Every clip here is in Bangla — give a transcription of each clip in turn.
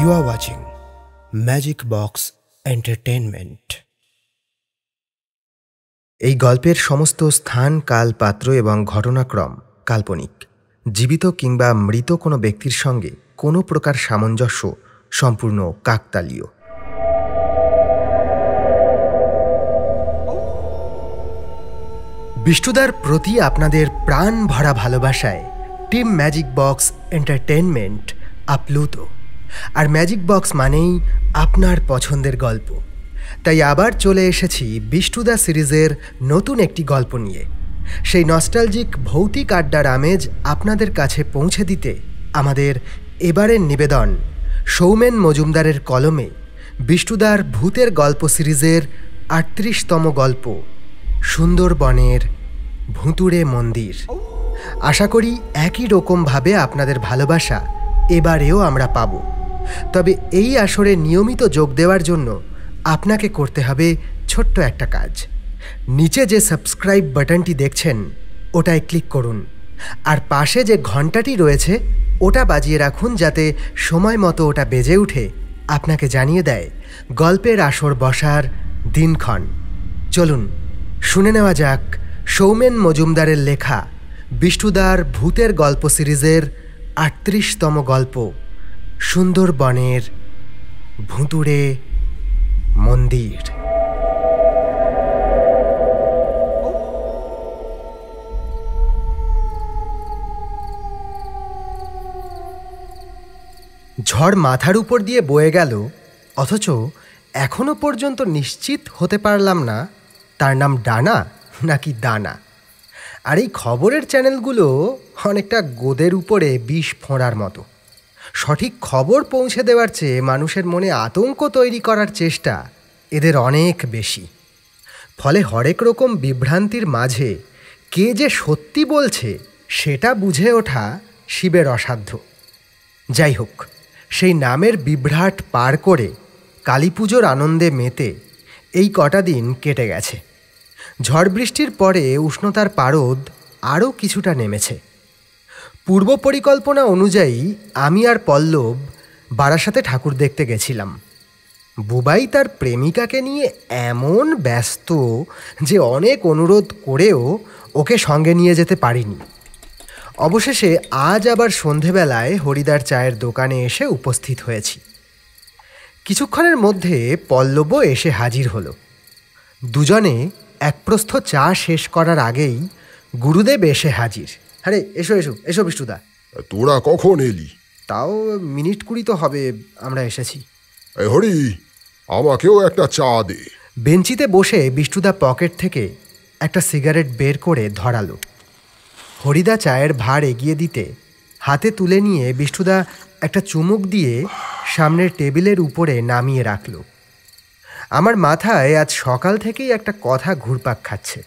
You are watching Magic Box Entertainment. এই গল্পের সমস্ত স্থান কাল পাত্র এবং ঘটনাক্রম কাল্পনিক জীবিত কিংবা মৃত কোনো ব্যক্তির সঙ্গে কোনো প্রকার সামঞ্জস্য সম্পূর্ণ কাকতালীয় বিষ্ণুদার প্রতি আপনাদের প্রাণ ভরা ভালোবাসায় টিম ম্যাজিক বক্স এন্টারটেনমেন্ট আপ্লুত আর ম্যাজিক বক্স মানেই আপনার পছন্দের গল্প তাই আবার চলে এসেছি বিষ্টুদা সিরিজের নতুন একটি গল্প নিয়ে সেই নস্টালজিক ভৌতিক আড্ডার আমেজ আপনাদের কাছে পৌঁছে দিতে আমাদের এবারের নিবেদন সৌমেন মজুমদারের কলমে বিষ্টুদার ভূতের গল্প সিরিজের আটত্রিশতম গল্প সুন্দরবনের ভুতুড়ে মন্দির আশা করি একই রকমভাবে আপনাদের ভালোবাসা এবারেও আমরা পাবো তবে এই আসরে নিয়মিত যোগ দেওয়ার জন্য আপনাকে করতে হবে ছোট্ট একটা কাজ নিচে যে সাবস্ক্রাইব বাটনটি দেখছেন ওটায় ক্লিক করুন আর পাশে যে ঘন্টাটি রয়েছে ওটা বাজিয়ে রাখুন যাতে সময় মতো ওটা বেজে উঠে আপনাকে জানিয়ে দেয় গল্পের আসর বসার দিনক্ষণ চলুন শুনে নেওয়া যাক সৌমেন মজুমদারের লেখা বিষ্ণুদার ভূতের গল্প সিরিজের আটত্রিশতম গল্প সুন্দরবনের ভুতুড়ে মন্দির ঝড় মাথার উপর দিয়ে বয়ে গেল অথচ এখনও পর্যন্ত নিশ্চিত হতে পারলাম না তার নাম ডানা নাকি দানা আর এই খবরের চ্যানেলগুলো অনেকটা গোদের উপরে বিষ ফোঁড়ার মতো সঠিক খবর পৌঁছে দেওয়ার চেয়ে মানুষের মনে আতঙ্ক তৈরি করার চেষ্টা এদের অনেক বেশি ফলে হরেক রকম বিভ্রান্তির মাঝে কে যে সত্যি বলছে সেটা বুঝে ওঠা শিবের অসাধ্য যাই হোক সেই নামের বিভ্রাট পার করে কালী পুজোর আনন্দে মেতে এই কটা দিন কেটে গেছে ঝড় বৃষ্টির পরে উষ্ণতার পারদ আরও কিছুটা নেমেছে পূর্ব পরিকল্পনা অনুযায়ী আমি আর পল্লব বারাসাতে ঠাকুর দেখতে গেছিলাম বুবাই তার প্রেমিকাকে নিয়ে এমন ব্যস্ত যে অনেক অনুরোধ করেও ওকে সঙ্গে নিয়ে যেতে পারিনি অবশেষে আজ আবার সন্ধেবেলায় হরিদার চায়ের দোকানে এসে উপস্থিত হয়েছি কিছুক্ষণের মধ্যে পল্লবও এসে হাজির হলো দুজনে একপ্রস্থ চা শেষ করার আগেই গুরুদেব এসে হাজির আরে এসো এসো এসো বিষ্টুদা তোরা কখন এলি তাও মিনিট কুড়ি তো হবে আমরা এসেছি হরি আমাকেও একটা চা দে বেঞ্চিতে বসে বিষ্টুদা পকেট থেকে একটা সিগারেট বের করে ধরালো হরিদা চায়ের ভার এগিয়ে দিতে হাতে তুলে নিয়ে বিষ্টুদা একটা চুমুক দিয়ে সামনের টেবিলের উপরে নামিয়ে রাখল আমার মাথায় আজ সকাল থেকেই একটা কথা ঘুরপাক খাচ্ছে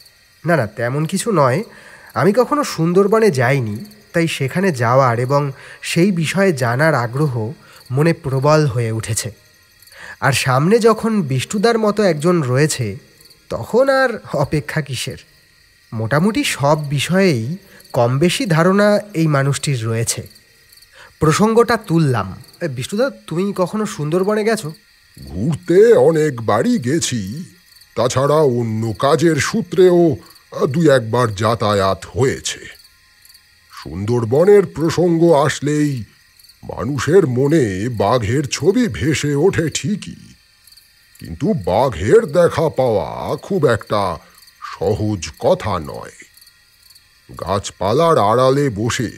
না না তেমন কিছু নয় আমি কখনো সুন্দরবনে যাইনি তাই সেখানে যাওয়ার এবং সেই বিষয়ে জানার আগ্রহ মনে প্রবল হয়ে উঠেছে আর সামনে যখন বিষ্টুদার মতো একজন রয়েছে তখন আর অপেক্ষা কিসের মোটামুটি সব বিষয়েই কম বেশি ধারণা এই মানুষটির রয়েছে প্রসঙ্গটা তুললাম বিষ্টুদা তুমি কখনো সুন্দরবনে গেছো ঘুরতে অনেকবারই গেছি তাছাড়া অন্য কাজের সূত্রেও দু একবার যাতায়াত হয়েছে সুন্দরবনের প্রসঙ্গ আসলেই মানুষের মনে বাঘের ছবি ভেসে ওঠে ঠিকই কিন্তু বাঘের দেখা পাওয়া খুব একটা সহজ কথা নয় গাছপালার আড়ালে বসে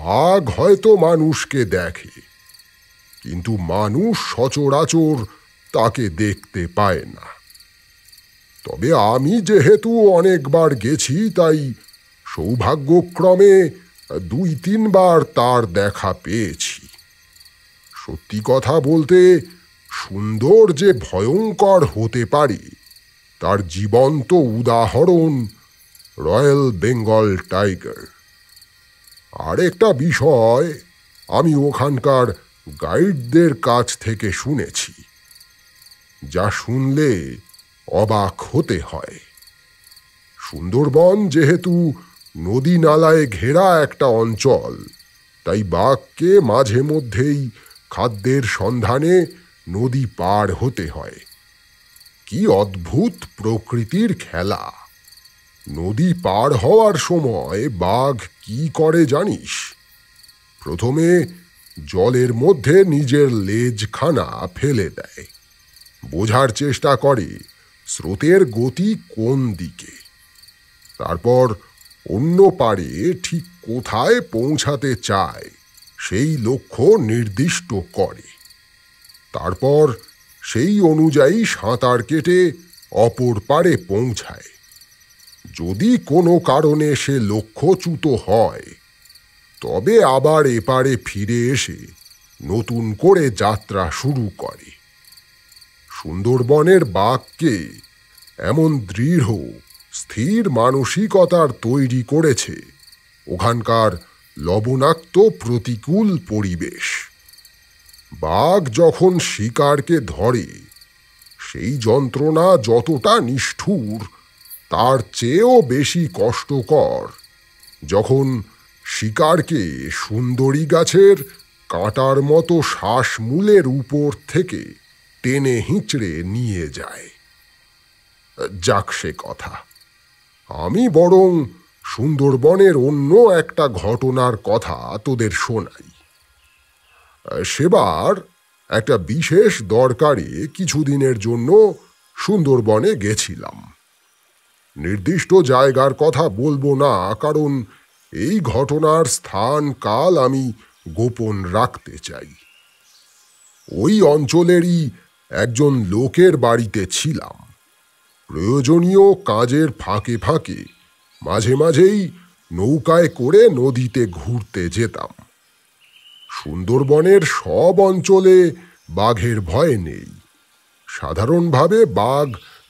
বাঘ হয়তো মানুষকে দেখে কিন্তু মানুষ সচরাচর তাকে দেখতে পায় না তবে আমি যেহেতু অনেকবার গেছি তাই সৌভাগ্যক্রমে দুই তিনবার তার দেখা পেয়েছি সত্যি কথা বলতে সুন্দর যে ভয়ঙ্কর হতে পারে তার জীবন্ত উদাহরণ রয়্যাল বেঙ্গল টাইগার আর একটা বিষয় আমি ওখানকার গাইডদের কাছ থেকে শুনেছি যা শুনলে অবাক হতে হয় সুন্দরবন যেহেতু নদী নালায় ঘেরা একটা অঞ্চল তাই বাঘকে মাঝে মধ্যেই খাদ্যের সন্ধানে নদী পার হতে হয় কি অদ্ভুত প্রকৃতির খেলা নদী পার হওয়ার সময় বাঘ কি করে জানিস প্রথমে জলের মধ্যে নিজের লেজখানা ফেলে দেয় বোঝার চেষ্টা করে স্রোতের গতি কোন দিকে তারপর অন্য পারে ঠিক কোথায় পৌঁছাতে চায় সেই লক্ষ্য নির্দিষ্ট করে তারপর সেই অনুযায়ী সাঁতার কেটে অপর পারে পৌঁছায় যদি কোনো কারণে সে লক্ষ্যচ্যুত হয় তবে আবার এপারে ফিরে এসে নতুন করে যাত্রা শুরু করে সুন্দরবনের বাঘকে এমন দৃঢ় স্থির মানসিকতার তৈরি করেছে ওখানকার লবণাক্ত প্রতিকূল পরিবেশ বাঘ যখন শিকারকে ধরে সেই যন্ত্রণা যতটা নিষ্ঠুর তার চেয়েও বেশি কষ্টকর যখন শিকারকে সুন্দরী গাছের কাঁটার মতো শ্বাসমূলের উপর থেকে টেনে হিঁচড়ে নিয়ে যায় যাক সে কথা আমি বরং সুন্দরবনের অন্য একটা ঘটনার কথা তোদের শোনাই সেবার একটা বিশেষ দরকারে কিছুদিনের জন্য সুন্দরবনে গেছিলাম নির্দিষ্ট জায়গার কথা বলবো না কারণ এই ঘটনার স্থান কাল আমি গোপন রাখতে চাই ওই অঞ্চলেরই একজন লোকের বাড়িতে ছিলাম প্রয়োজনীয় কাজের ফাঁকে ফাঁকে মাঝে মাঝেই নৌকায় করে নদীতে ঘুরতে যেতাম সুন্দরবনের সব অঞ্চলে বাঘের ভয় নেই সাধারণভাবে বাঘ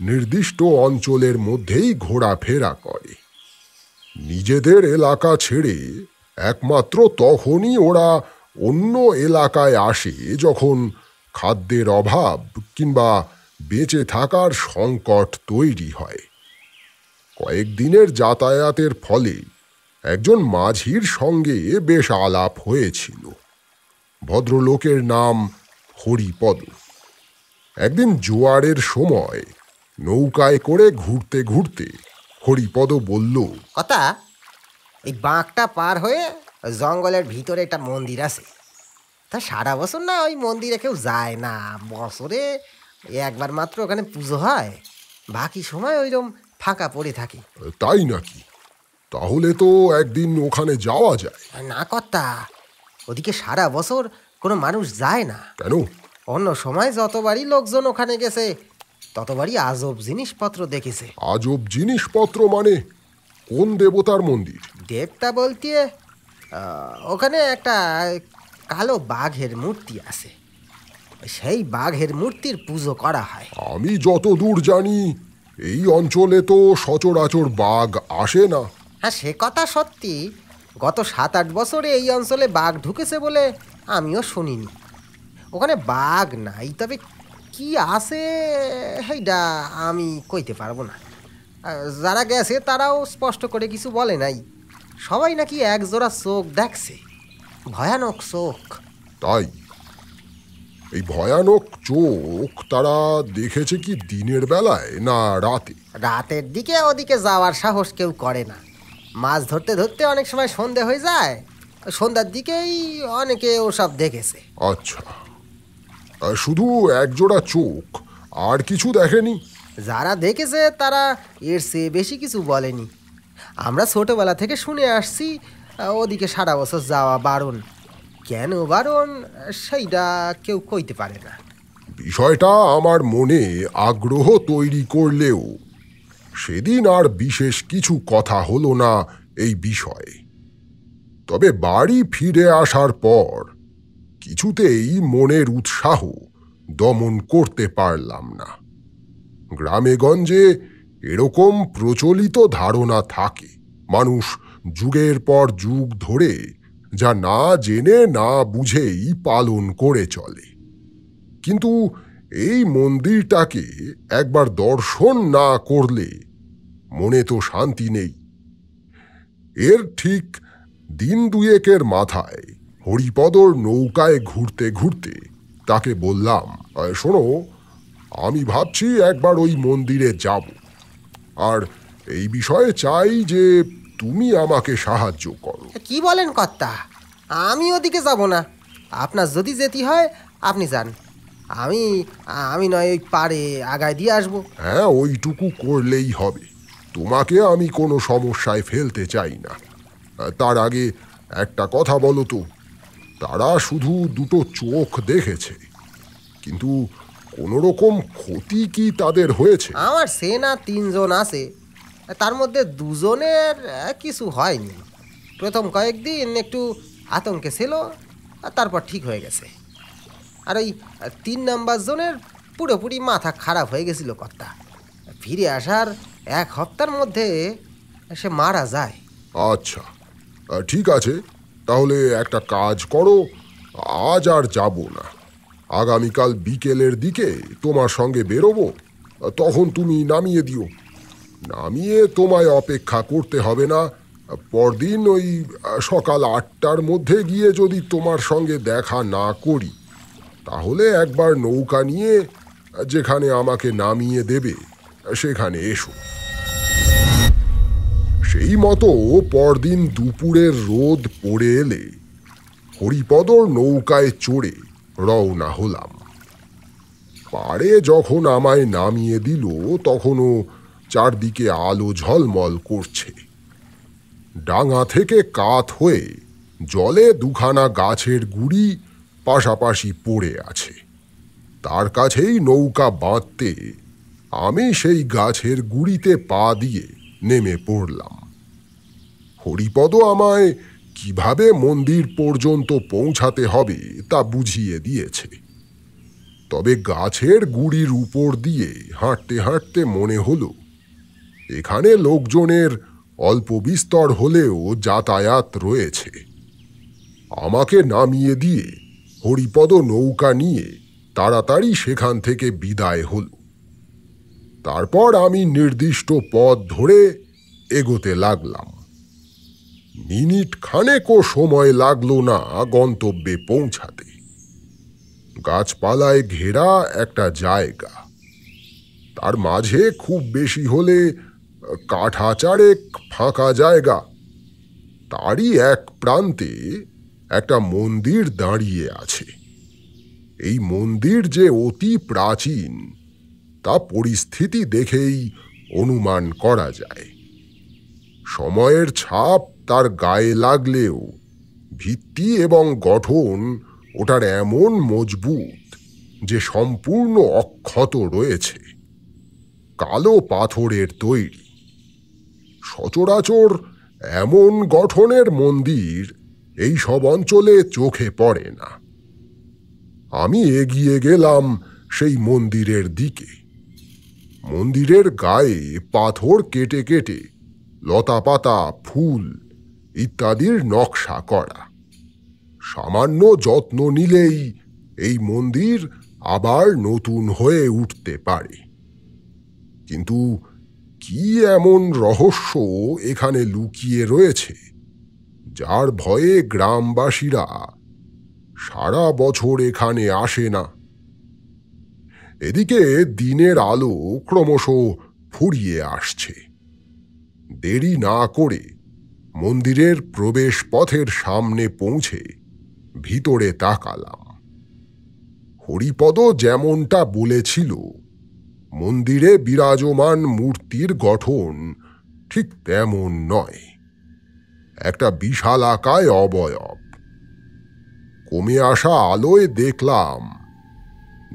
নির্দিষ্ট অঞ্চলের মধ্যেই ঘোরাফেরা করে নিজেদের এলাকা ছেড়ে একমাত্র তখনই ওরা অন্য এলাকায় আসে যখন খাদ্যের অভাব কিংবা বেঁচে থাকার সংকট তৈরি হয় কয়েকদিনের যাতায়াতের ফলে একজন মাঝির সঙ্গে বেশ আলাপ হয়েছিল ভদ্রলোকের নাম হরিপদ একদিন জোয়ারের সময় নৌকায় করে ঘুরতে ঘুরতে হরিপদ বলল কথা এই বাঁকটা পার হয়ে জঙ্গলের ভিতরে একটা মন্দির আছে তা সারা বছর না ওই মন্দিরে কেউ যায় না বছরে একবার মাত্র ওখানে পুজো হয় বাকি সময় ওইরকম ফাঁকা পড়ে থাকি তাই নাকি তাহলে তো একদিন ওখানে যাওয়া যায় না কর্তা ওদিকে সারা বছর কোনো মানুষ যায় না কেন অন্য সময় যতবারই লোকজন ওখানে গেছে ততবারই আজব জিনিসপত্র দেখেছে আজব জিনিসপত্র মানে কোন দেবতার মন্দির দেবতা বলতে ওখানে একটা কালো বাঘের মূর্তি আছে সেই বাঘের মূর্তির পুজো করা হয় আমি যত দূর জানি এই অঞ্চলে তো সচরাচর বাঘ আসে না হ্যাঁ সে কথা সত্যি গত সাত আট বছরে এই অঞ্চলে বাঘ ঢুকেছে বলে আমিও শুনিনি ওখানে বাঘ নাই তবে কি আছে সেইটা আমি কইতে পারবো না যারা গেছে তারাও স্পষ্ট করে কিছু বলে নাই সবাই নাকি একজোড়া চোখ দেখছে ভয়ানক শোক তাই এই ভয়ানক চোখ তারা দেখেছে কি দিনের বেলায় না রাতে রাতের দিকে ওদিকে যাওয়ার সাহস কেউ করে না মাছ ধরতে ধরতে অনেক সময় সন্ধে হয়ে যায় সন্ধ্যার দিকেই অনেকে ওসব দেখেছে আচ্ছা শুধু একজোড়া চোখ আর কিছু দেখেনি যারা দেখেছে তারা এর চেয়ে বেশি কিছু বলেনি আমরা ছোটবেলা থেকে শুনে আসছি ওদিকে সারা বছর যাওয়া বারণ কেন বারণ সেইটা কেউ কইতে পারে না বিষয়টা আমার মনে আগ্রহ তৈরি করলেও সেদিন আর বিশেষ কিছু কথা হলো না এই বিষয়ে তবে বাড়ি ফিরে আসার পর কিছুতেই মনের উৎসাহ দমন করতে পারলাম না গ্রামেগঞ্জে এরকম প্রচলিত ধারণা থাকে মানুষ যুগের পর যুগ ধরে যা না জেনে না বুঝেই পালন করে চলে কিন্তু এই মন্দিরটাকে একবার দর্শন না করলে মনে তো শান্তি নেই এর ঠিক দিন দুয়েকের মাথায় হরিপদর নৌকায় ঘুরতে ঘুরতে তাকে বললাম শোনো আমি ভাবছি একবার ওই মন্দিরে যাব আর এই বিষয়ে চাই যে তুমি আমাকে সাহায্য করো কি বলেন কর্তা আমি ওদিকে যাব না আপনার যদি যেতে হয় আপনি যান আমি আমি নয় ওই পারে আগায় দিয়ে আসবো হ্যাঁ ওইটুকু করলেই হবে তোমাকে আমি কোনো সমস্যায় ফেলতে চাই না তার আগে একটা কথা বলো তো তারা শুধু দুটো চোখ দেখেছে কিন্তু কোনো রকম ক্ষতি কি তাদের হয়েছে আমার সেনা তিনজন আছে তার মধ্যে দুজনের কিছু হয়নি প্রথম কয়েকদিন একটু আতঙ্কে ছিল আর তারপর ঠিক হয়ে গেছে আর ওই তিন নাম্বার জনের পুরোপুরি মাথা খারাপ হয়ে গেছিল কর্তা ফিরে আসার এক হপ্তার মধ্যে সে মারা যায় আচ্ছা ঠিক আছে তাহলে একটা কাজ করো আজ আর যাব না আগামীকাল বিকেলের দিকে তোমার সঙ্গে বেরোবো তখন তুমি নামিয়ে দিও নামিয়ে তোমায় অপেক্ষা করতে হবে না পরদিন ওই সকাল আটটার মধ্যে গিয়ে যদি তোমার সঙ্গে দেখা না করি তাহলে একবার নৌকা নিয়ে যেখানে আমাকে নামিয়ে দেবে সেখানে এসো সেই মতো পরদিন দুপুরের রোদ পড়ে এলে হরিপদর নৌকায় চড়ে রওনা হলাম পাড়ে যখন আমায় নামিয়ে দিল তখনও চারদিকে আলো ঝলমল করছে ডাঙা থেকে কাত হয়ে জলে দুখানা গাছের গুড়ি পাশাপাশি পড়ে আছে তার কাছেই নৌকা বাঁধতে আমি সেই গাছের গুড়িতে পা দিয়ে নেমে পড়লাম হরিপদ আমায় কিভাবে মন্দির পর্যন্ত পৌঁছাতে হবে তা বুঝিয়ে দিয়েছে তবে গাছের গুড়ির উপর দিয়ে হাঁটতে হাঁটতে মনে হলো এখানে লোকজনের অল্প বিস্তর হলেও যাতায়াত রয়েছে আমাকে নামিয়ে দিয়ে হরিপদ নৌকা নিয়ে তাড়াতাড়ি সেখান থেকে বিদায় হল তারপর আমি নির্দিষ্ট পথ ধরে এগোতে লাগলাম মিনিট খানেকও সময় লাগলো না গন্তব্যে পৌঁছাতে গাছপালায় ঘেরা একটা জায়গা তার মাঝে খুব বেশি হলে কাঠাচারেক ফাঁকা জায়গা তারই এক প্রান্তে একটা মন্দির দাঁড়িয়ে আছে এই মন্দির যে অতি প্রাচীন তা পরিস্থিতি দেখেই অনুমান করা যায় সময়ের ছাপ তার গায়ে লাগলেও ভিত্তি এবং গঠন ওটার এমন মজবুত যে সম্পূর্ণ অক্ষত রয়েছে কালো পাথরের তৈরি সচরাচর এমন গঠনের মন্দির এই সব অঞ্চলে চোখে পড়ে না আমি এগিয়ে গেলাম সেই মন্দিরের দিকে মন্দিরের গায়ে পাথর কেটে কেটে লতা পাতা ফুল ইত্যাদির নকশা করা সামান্য যত্ন নিলেই এই মন্দির আবার নতুন হয়ে উঠতে পারে কিন্তু কি এমন রহস্য এখানে লুকিয়ে রয়েছে যার ভয়ে গ্রামবাসীরা সারা বছর এখানে আসে না এদিকে দিনের আলো ক্রমশ ফুরিয়ে আসছে দেরি না করে মন্দিরের প্রবেশ পথের সামনে পৌঁছে ভিতরে তাকালাম হরিপদ যেমনটা বলেছিল মন্দিরে বিরাজমান মূর্তির গঠন ঠিক তেমন নয় একটা বিশাল আকায় অবয়ব কমে আসা আলোয় দেখলাম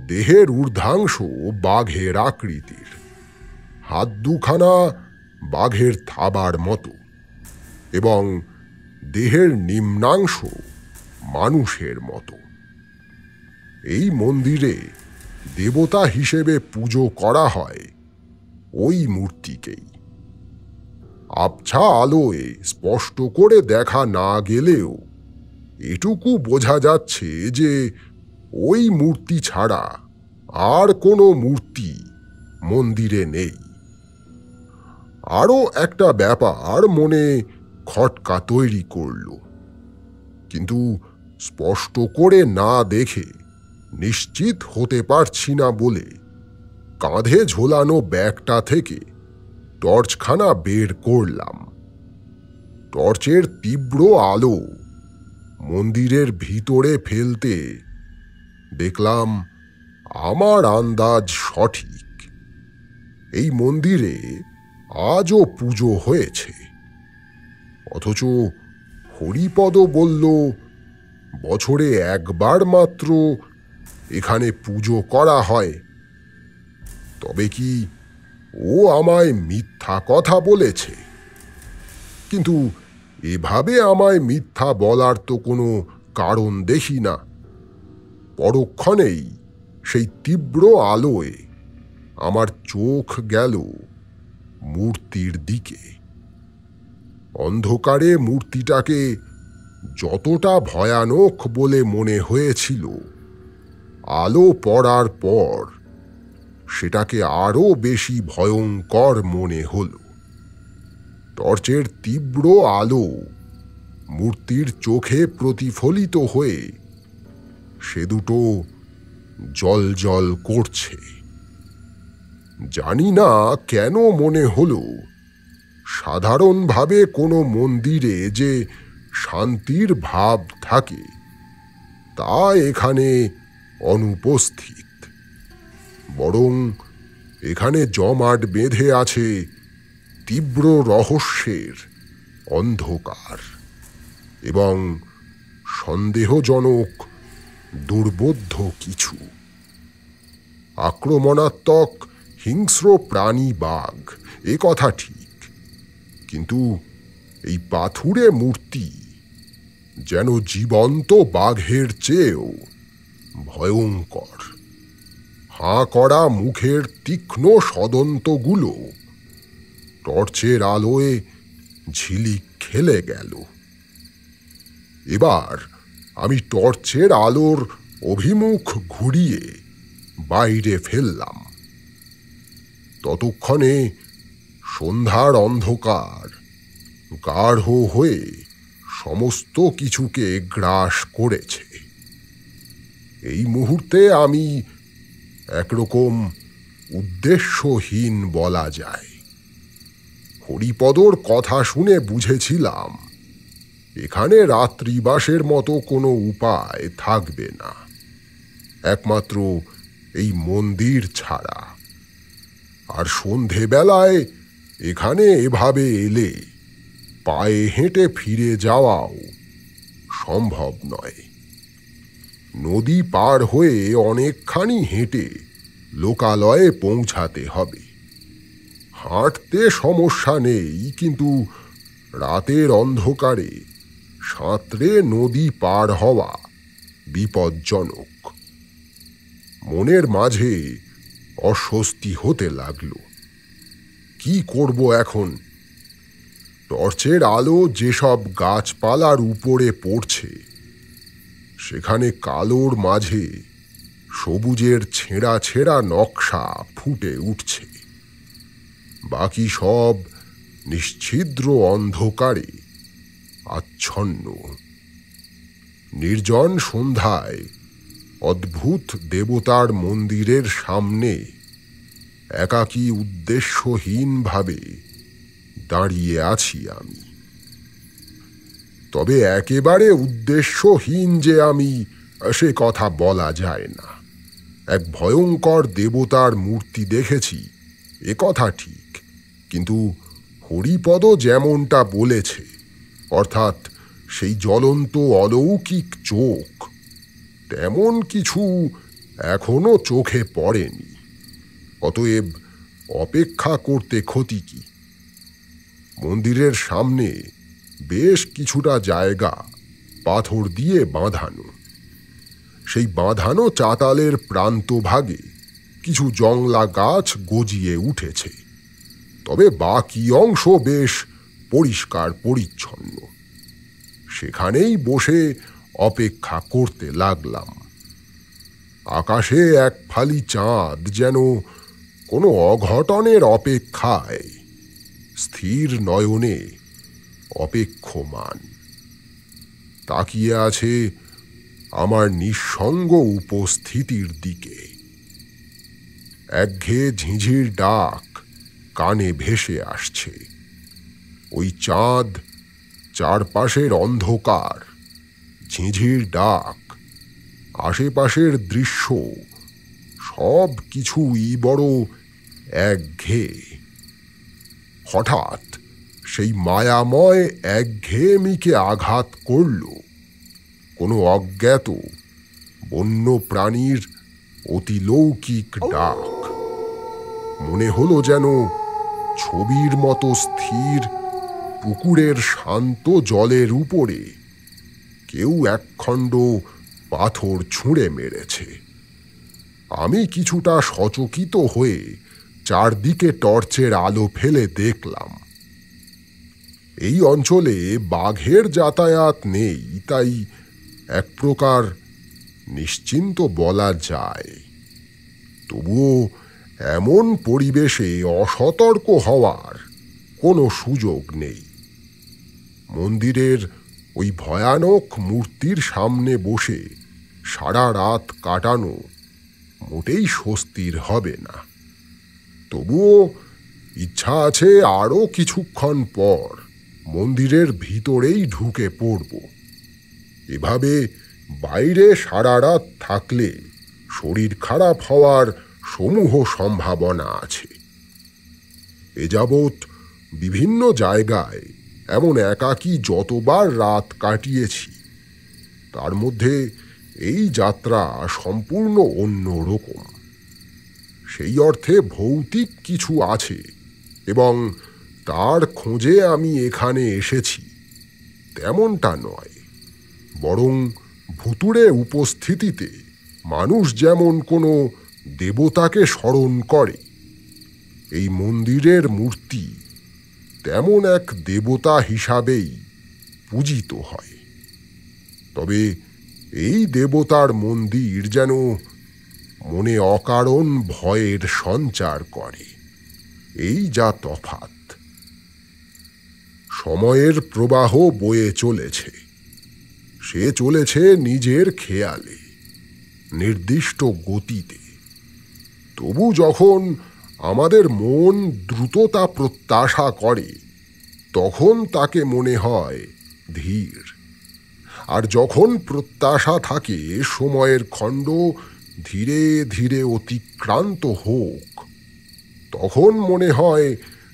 দেহের ঊর্ধ্বাংশ বাঘের আকৃতির হাত দুখানা বাঘের থাবার মতো এবং দেহের নিম্নাংশ মানুষের মতো এই মন্দিরে দেবতা হিসেবে পুজো করা হয় ওই মূর্তিকেই আবছা আলোয় স্পষ্ট করে দেখা না গেলেও এটুকু বোঝা যাচ্ছে যে ওই মূর্তি ছাড়া আর কোনো মূর্তি মন্দিরে নেই আরও একটা ব্যাপার মনে খটকা তৈরি করল কিন্তু স্পষ্ট করে না দেখে নিশ্চিত হতে পারছি না বলে কাঁধে ঝোলানো ব্যাগটা থেকে টর্চখানা বের করলাম টর্চের তীব্র আলো মন্দিরের ভিতরে ফেলতে দেখলাম আমার আন্দাজ সঠিক এই মন্দিরে আজও পুজো হয়েছে অথচ হরিপদ বলল বছরে একবার মাত্র এখানে পুজো করা হয় তবে কি ও আমায় মিথ্যা কথা বলেছে কিন্তু এভাবে আমায় মিথ্যা বলার তো কোনো কারণ দেখি না পরক্ষণেই সেই তীব্র আলোয় আমার চোখ গেল মূর্তির দিকে অন্ধকারে মূর্তিটাকে যতটা ভয়ানক বলে মনে হয়েছিল আলো পড়ার পর সেটাকে আরও বেশি ভয়ঙ্কর মনে হল টর্চের তীব্র আলো মূর্তির চোখে প্রতিফলিত হয়ে সে দুটো জল জল করছে জানি না কেন মনে হলো সাধারণভাবে কোনো মন্দিরে যে শান্তির ভাব থাকে তা এখানে অনুপস্থিত বরং এখানে জমাট বেঁধে আছে তীব্র রহস্যের অন্ধকার এবং সন্দেহজনক দুর্বোধ্য কিছু আক্রমণাত্মক হিংস্র প্রাণী বাঘ এ কথা ঠিক কিন্তু এই পাথুরে মূর্তি যেন জীবন্ত বাঘের চেয়েও ভয়ঙ্কর হা করা মুখের তীক্ষ্ণ সদন্তগুলো টর্চের আলোয় ঝিলিক খেলে গেল এবার আমি টর্চের আলোর অভিমুখ ঘুরিয়ে বাইরে ফেললাম ততক্ষণে সন্ধ্যার অন্ধকার গাঢ় হয়ে সমস্ত কিছুকে গ্রাস করেছে এই মুহূর্তে আমি একরকম উদ্দেশ্যহীন বলা যায় হরিপদর কথা শুনে বুঝেছিলাম এখানে রাত্রিবাসের মতো কোনো উপায় থাকবে না একমাত্র এই মন্দির ছাড়া আর সন্ধেবেলায় এখানে এভাবে এলে পায়ে হেঁটে ফিরে যাওয়াও সম্ভব নয় নদী পার হয়ে অনেকখানি হেঁটে লোকালয়ে পৌঁছাতে হবে হাঁটতে সমস্যা নেই কিন্তু রাতের অন্ধকারে সাঁতরে নদী পার হওয়া বিপজ্জনক মনের মাঝে অস্বস্তি হতে লাগল কি করব এখন টর্চের আলো যেসব গাছপালার উপরে পড়ছে সেখানে কালোর মাঝে সবুজের ছেঁড়া ছেঁড়া নকশা ফুটে উঠছে বাকি সব নিশ্ছিদ্র অন্ধকারে আচ্ছন্ন নির্জন সন্ধ্যায় অদ্ভুত দেবতার মন্দিরের সামনে একাকী উদ্দেশ্যহীনভাবে দাঁড়িয়ে আছি আমি তবে একেবারে উদ্দেশ্যহীন যে আমি সে কথা বলা যায় না এক ভয়ঙ্কর দেবতার মূর্তি দেখেছি এ কথা ঠিক কিন্তু হরিপদ যেমনটা বলেছে অর্থাৎ সেই জ্বলন্ত অলৌকিক চোখ তেমন কিছু এখনো চোখে পড়েনি অতএব অপেক্ষা করতে ক্ষতি কি মন্দিরের সামনে বেশ কিছুটা জায়গা পাথর দিয়ে বাঁধানো সেই বাঁধানো চাতালের প্রান্তভাগে কিছু জংলা গাছ গজিয়ে উঠেছে তবে বাকি অংশ বেশ পরিষ্কার পরিচ্ছন্ন সেখানেই বসে অপেক্ষা করতে লাগলাম আকাশে এক ফালি চাঁদ যেন কোনো অঘটনের অপেক্ষায় স্থির নয়নে অপেক্ষমান তাকিয়ে আছে আমার নিঃসঙ্গ উপস্থিতির দিকে একঘেয়ে ঝিঁঝির ডাক কানে ভেসে আসছে ওই চাঁদ চারপাশের অন্ধকার ঝিঁঝির ডাক আশেপাশের দৃশ্য সব কিছুই বড় একঘেয়ে হঠাৎ সেই মায়াময় একঘেয়েমিকে আঘাত করল কোনো অজ্ঞাত বন্য প্রাণীর অতিলৌকিক ডাক মনে হলো যেন ছবির মতো স্থির পুকুরের শান্ত জলের উপরে কেউ একখণ্ড পাথর ছুঁড়ে মেরেছে আমি কিছুটা সচকিত হয়ে চারদিকে টর্চের আলো ফেলে দেখলাম এই অঞ্চলে বাঘের যাতায়াত নেই তাই এক প্রকার নিশ্চিন্ত বলা যায় তবুও এমন পরিবেশে অসতর্ক হওয়ার কোনো সুযোগ নেই মন্দিরের ওই ভয়ানক মূর্তির সামনে বসে সারা রাত কাটানো মোটেই স্বস্তির হবে না তবুও ইচ্ছা আছে আরও কিছুক্ষণ পর মন্দিরের ভিতরেই ঢুকে পড়ব এভাবে বাইরে সারা রাত থাকলে শরীর খারাপ হওয়ার সমূহ সম্ভাবনা আছে এ যাবৎ বিভিন্ন জায়গায় এমন একাকী যতবার রাত কাটিয়েছি তার মধ্যে এই যাত্রা সম্পূর্ণ অন্য রকম সেই অর্থে ভৌতিক কিছু আছে এবং তার খোঁজে আমি এখানে এসেছি তেমনটা নয় বরং ভুতুড়ে উপস্থিতিতে মানুষ যেমন কোনো দেবতাকে স্মরণ করে এই মন্দিরের মূর্তি তেমন এক দেবতা হিসাবেই পূজিত হয় তবে এই দেবতার মন্দির যেন মনে অকারণ ভয়ের সঞ্চার করে এই যা তফাত সময়ের প্রবাহ বয়ে চলেছে সে চলেছে নিজের খেয়ালে নির্দিষ্ট গতিতে তবু যখন আমাদের মন দ্রুততা প্রত্যাশা করে তখন তাকে মনে হয় ধীর আর যখন প্রত্যাশা থাকে সময়ের খণ্ড ধীরে ধীরে অতিক্রান্ত হোক তখন মনে হয়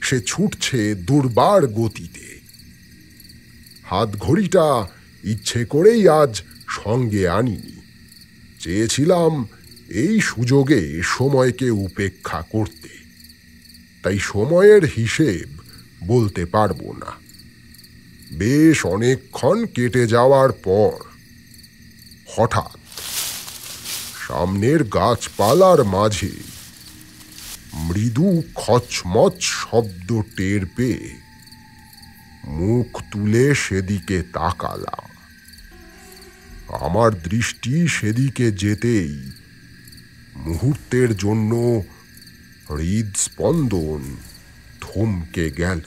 সে ছুটছে দুর্বার গতিতে হাত ঘড়িটা ইচ্ছে করেই আজ সঙ্গে আনিনি চেয়েছিলাম এই সুযোগে সময়কে উপেক্ষা করতে তাই সময়ের হিসেব বলতে পারবো না বেশ অনেকক্ষণ কেটে যাওয়ার পর হঠাৎ সামনের গাছপালার মাঝে মৃদু খচমচ শব্দ টের পেয়ে মুখ তুলে সেদিকে তাকালাম আমার দৃষ্টি সেদিকে যেতেই মুহূর্তের জন্য হৃদস্পন্দন থমকে গেল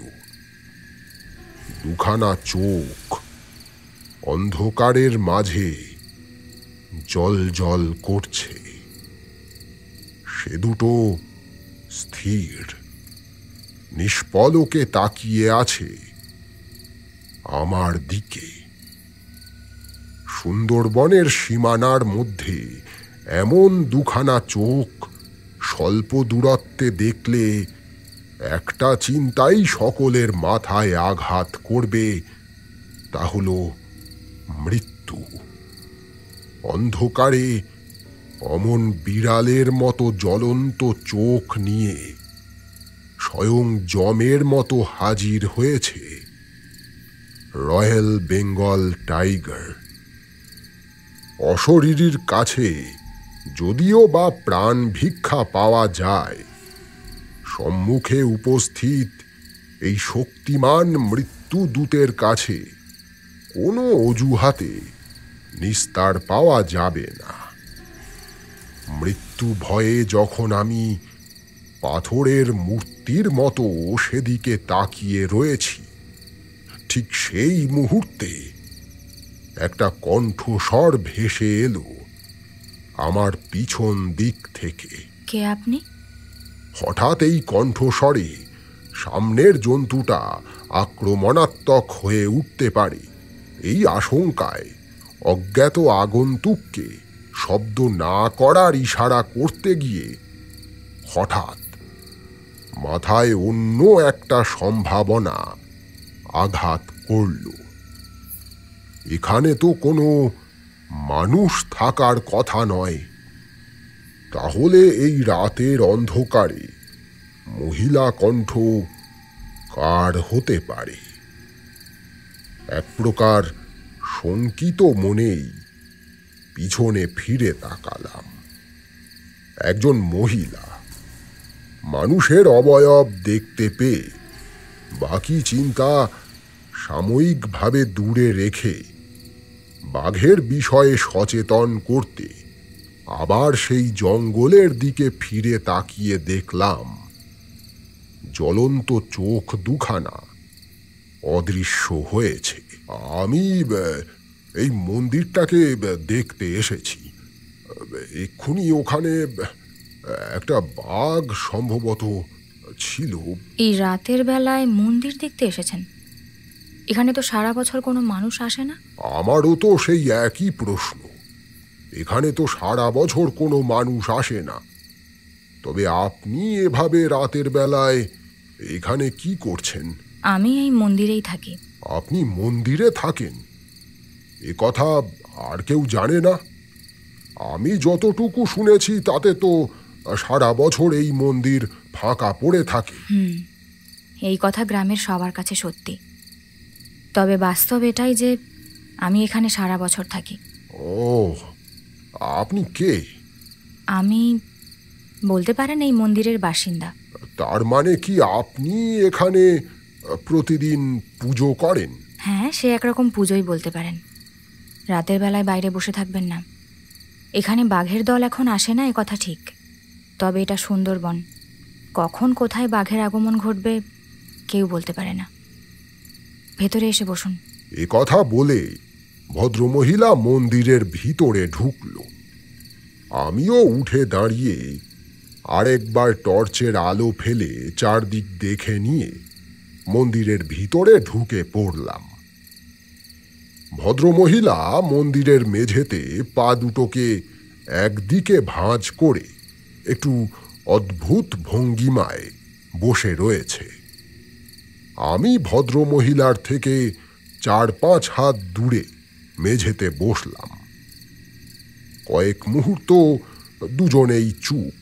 দুখানা চোখ অন্ধকারের মাঝে জল জল করছে সে দুটো স্থির নিষ্পলকে তাকিয়ে আছে আমার দিকে সুন্দরবনের সীমানার মধ্যে এমন দুখানা চোখ স্বল্প দূরত্বে দেখলে একটা চিন্তাই সকলের মাথায় আঘাত করবে তা হল মৃত্যু অন্ধকারে অমন বিড়ালের মতো জ্বলন্ত চোখ নিয়ে স্বয়ং জমের মতো হাজির হয়েছে রয়্যাল বেঙ্গল টাইগার অশরীরীর কাছে যদিও বা প্রাণ ভিক্ষা পাওয়া যায় সম্মুখে উপস্থিত এই শক্তিমান মৃত্যুদূতের কাছে কোনো অজুহাতে নিস্তার পাওয়া যাবে না মৃত্যু ভয়ে যখন আমি পাথরের মূর্তির মতো সেদিকে তাকিয়ে রয়েছি ঠিক সেই মুহূর্তে একটা কণ্ঠস্বর ভেসে এলো আমার পিছন দিক থেকে কে আপনি হঠাৎ এই কণ্ঠস্বরে সামনের জন্তুটা আক্রমণাত্মক হয়ে উঠতে পারে এই আশঙ্কায় অজ্ঞাত আগন্তুককে শব্দ না করার ইশারা করতে গিয়ে হঠাৎ মাথায় অন্য একটা সম্ভাবনা আঘাত করল এখানে তো কোনো মানুষ থাকার কথা নয় তাহলে এই রাতের অন্ধকারে মহিলা কণ্ঠ কার হতে পারে এক প্রকার শঙ্কিত মনেই পিছনে ফিরে তাকালাম একজন মহিলা মানুষের অবয়ব দেখতে পেয়ে বাকি চিন্তা সাময়িকভাবে দূরে রেখে বাঘের বিষয়ে সচেতন করতে আবার সেই জঙ্গলের দিকে ফিরে তাকিয়ে দেখলাম জ্বলন্ত চোখ দুখানা অদৃশ্য হয়েছে আমি এই মন্দিরটাকে দেখতে এসেছি এক্ষুনি ওখানে একটা বাঘ সম্ভবত ছিল এই রাতের বেলায় মন্দির দেখতে এসেছেন এখানে তো সারা বছর কোনো মানুষ আসে না আমারও তো সেই একই প্রশ্ন এখানে তো সারা বছর কোনো মানুষ আসে না তবে আপনি এভাবে রাতের বেলায় এখানে কি করছেন আমি এই মন্দিরেই থাকি আপনি মন্দিরে থাকেন এ কথা আর কেউ জানে না আমি যতটুকু শুনেছি তাতে তো সারা বছর এই মন্দির ফাঁকা পড়ে থাকে এই কথা গ্রামের সবার কাছে সত্যি তবে বাস্তব এটাই যে আমি এখানে সারা বছর থাকি ও আপনি কে আমি বলতে পারেন এই মন্দিরের বাসিন্দা তার মানে কি আপনি এখানে প্রতিদিন পুজো করেন হ্যাঁ সে একরকম পুজোই বলতে পারেন রাতের বেলায় বাইরে বসে থাকবেন না এখানে বাঘের দল এখন আসে না এ কথা ঠিক তবে এটা সুন্দরবন কখন কোথায় বাঘের আগমন ঘটবে কেউ বলতে পারে না ভেতরে এসে বসুন এ কথা বলে ভদ্রমহিলা মন্দিরের ভিতরে ঢুকল আমিও উঠে দাঁড়িয়ে আরেকবার টর্চের আলো ফেলে চারদিক দেখে নিয়ে মন্দিরের ভিতরে ঢুকে পড়লাম ভদ্রমহিলা মন্দিরের মেঝেতে পা দুটোকে একদিকে ভাঁজ করে একটু অদ্ভুত ভঙ্গিমায় বসে রয়েছে আমি ভদ্রমহিলার থেকে চার পাঁচ হাত দূরে মেঝেতে বসলাম কয়েক মুহূর্ত দুজনেই চুপ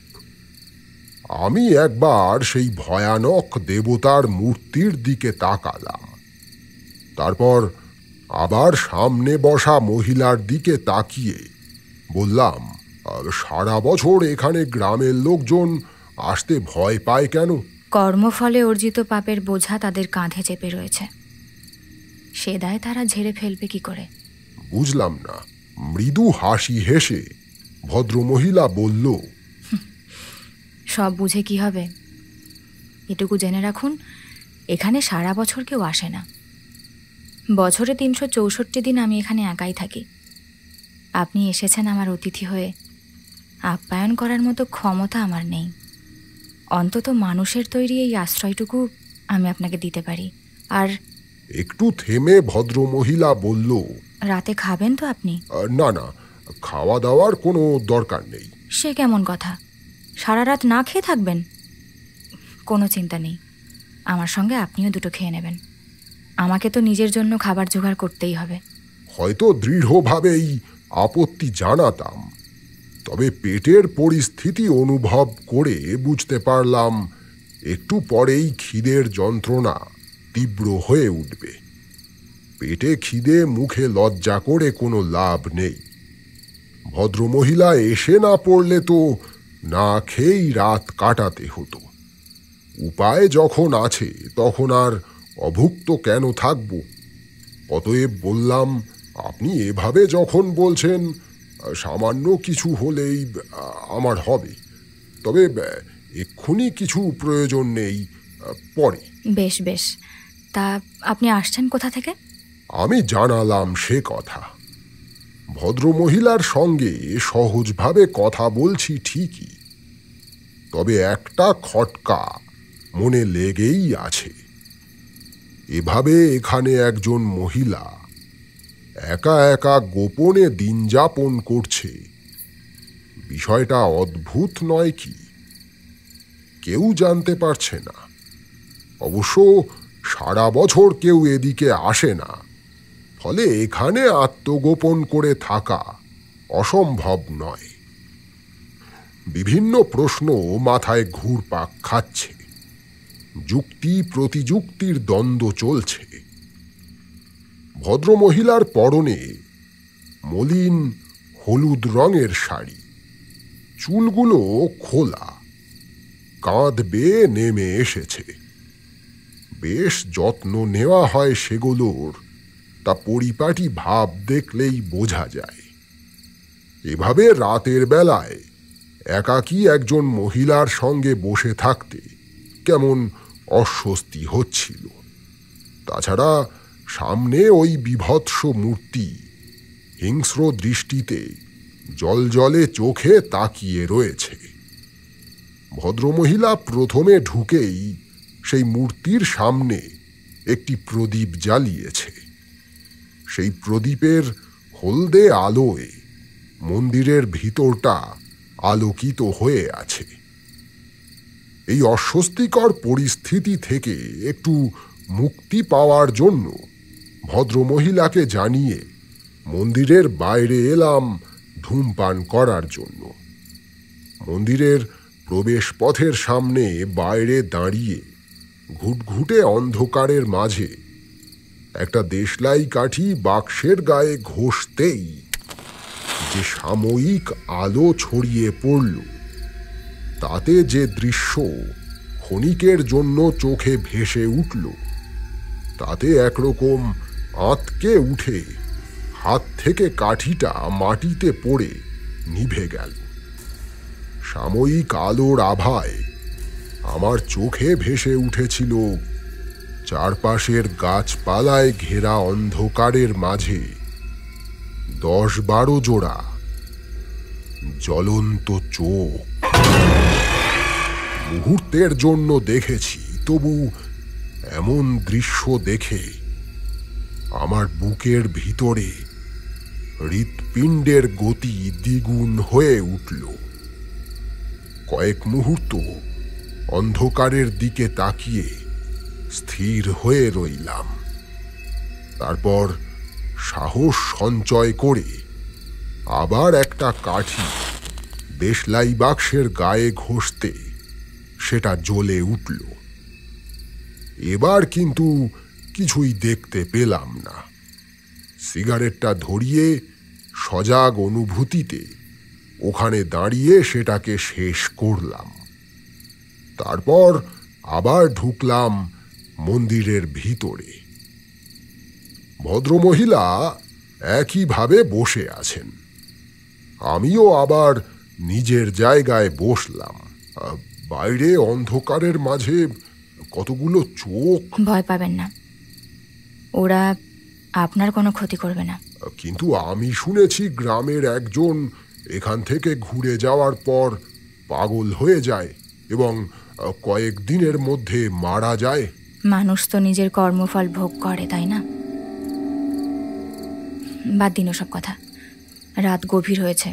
আমি একবার সেই ভয়ানক দেবতার মূর্তির দিকে তাকালাম তারপর আবার সামনে বসা মহিলার দিকে তাকিয়ে বললাম আর সারা বছর এখানে গ্রামের লোকজন আসতে ভয় পায় কেন কর্মফলে অর্জিত পাপের বোঝা তাদের কাঁধে চেপে রয়েছে সে দায় তারা ঝেড়ে ফেলবে কি করে বুঝলাম না মৃদু হাসি হেসে ভদ্রমহিলা বলল সব বুঝে কি হবে এটুকু জেনে রাখুন এখানে সারা বছর কেউ আসে না বছরে তিনশো চৌষট্টি দিন আমি এখানে একাই থাকি আপনি এসেছেন আমার অতিথি হয়ে আপ্যায়ন করার মতো ক্ষমতা আমার নেই অন্তত মানুষের তৈরি এই আশ্রয়টুকু আমি আপনাকে দিতে পারি আর একটু থেমে ভদ্রমহিলা বলল রাতে খাবেন তো আপনি না না খাওয়া দাওয়ার কোনো দরকার নেই সে কেমন কথা সারা রাত না খেয়ে থাকবেন কোনো চিন্তা নেই আমার সঙ্গে আপনিও দুটো খেয়ে নেবেন আমাকে তো নিজের জন্য খাবার জোগাড় করতেই হবে হয়তো দৃঢ়ভাবেই আপত্তি জানাতাম তবে পেটের পরিস্থিতি অনুভব করে বুঝতে পারলাম একটু পরেই খিদের যন্ত্রণা তীব্র হয়ে উঠবে পেটে খিদে মুখে লজ্জা করে কোনো লাভ নেই ভদ্রমহিলা এসে না পড়লে তো না খেয়েই রাত কাটাতে হতো উপায় যখন আছে তখন আর অভুক্ত কেন থাকব অতএব বললাম আপনি এভাবে যখন বলছেন সামান্য কিছু হলেই আমার হবে তবে এক্ষুনি কিছু প্রয়োজন নেই পরে বেশ বেশ তা আপনি আসছেন কোথা থেকে আমি জানালাম সে কথা ভদ্রমহিলার সঙ্গে সহজভাবে কথা বলছি ঠিকই তবে একটা খটকা মনে লেগেই আছে এভাবে এখানে একজন মহিলা একা একা গোপনে দিন যাপন করছে বিষয়টা অদ্ভুত নয় কি কেউ জানতে পারছে না অবশ্য সারা বছর কেউ এদিকে আসে না ফলে এখানে আত্মগোপন করে থাকা অসম্ভব নয় বিভিন্ন প্রশ্ন মাথায় ঘুরপাক খাচ্ছে যুক্তি প্রতিযুক্তির দ্বন্দ্ব চলছে ভদ্রমহিলার পরনে মলিন হলুদ রঙের শাড়ি চুলগুলো খোলা কাঁধ বেয়ে নেমে এসেছে বেশ যত্ন নেওয়া হয় সেগুলোর তা পরিপাটি ভাব দেখলেই বোঝা যায় এভাবে রাতের বেলায় একাকী একজন মহিলার সঙ্গে বসে থাকতে কেমন অস্বস্তি হচ্ছিল তাছাড়া সামনে ওই বিভৎস মূর্তি হিংস্র দৃষ্টিতে জলে চোখে তাকিয়ে রয়েছে ভদ্রমহিলা প্রথমে ঢুকেই সেই মূর্তির সামনে একটি প্রদীপ জ্বালিয়েছে সেই প্রদীপের হলদে আলোয় মন্দিরের ভিতরটা আলোকিত হয়ে আছে এই অস্বস্তিকর পরিস্থিতি থেকে একটু মুক্তি পাওয়ার জন্য ভদ্রমহিলাকে জানিয়ে মন্দিরের বাইরে এলাম ধূমপান করার জন্য মন্দিরের প্রবেশ পথের সামনে বাইরে দাঁড়িয়ে ঘুটঘুটে অন্ধকারের মাঝে একটা দেশলাই কাঠি বাক্সের গায়ে ঘষতেই যে সাময়িক আলো ছড়িয়ে পড়ল তাতে যে দৃশ্য ক্ষণিকের জন্য চোখে ভেসে উঠল তাতে একরকম আঁতকে উঠে হাত থেকে কাঠিটা মাটিতে পড়ে নিভে গেল সাময়িক আলোর আভায় আমার চোখে ভেসে উঠেছিল চারপাশের গাছপালায় ঘেরা অন্ধকারের মাঝে দশ বারো জোড়া জ্বলন্ত চোখ মুহূর্তের জন্য দেখেছি তবু এমন দৃশ্য দেখে আমার বুকের ভিতরে হৃৎপিণ্ডের গতি দ্বিগুণ হয়ে উঠল কয়েক মুহূর্ত অন্ধকারের দিকে তাকিয়ে স্থির হয়ে রইলাম তারপর সাহস সঞ্চয় করে আবার একটা কাঠি দেশলাই বাক্সের গায়ে ঘষতে সেটা জ্বলে উঠল এবার কিন্তু কিছুই দেখতে পেলাম না সিগারেটটা ধরিয়ে সজাগ অনুভূতিতে ওখানে দাঁড়িয়ে সেটাকে শেষ করলাম তারপর আবার ঢুকলাম মন্দিরের ভিতরে ভদ্রমহিলা একইভাবে বসে আছেন আমিও আবার নিজের জায়গায় বসলাম বাইরে অন্ধকারের মাঝে কতগুলো চোখ ভয় পাবেন না ওরা আপনার কোনো ক্ষতি করবে না কিন্তু আমি শুনেছি গ্রামের একজন এখান থেকে ঘুরে যাওয়ার পর পাগল হয়ে যায় এবং কয়েকদিনের মধ্যে মারা যায় মানুষ তো নিজের কর্মফল ভোগ করে তাই না বাদ দিন সব কথা রাত গভীর হয়েছে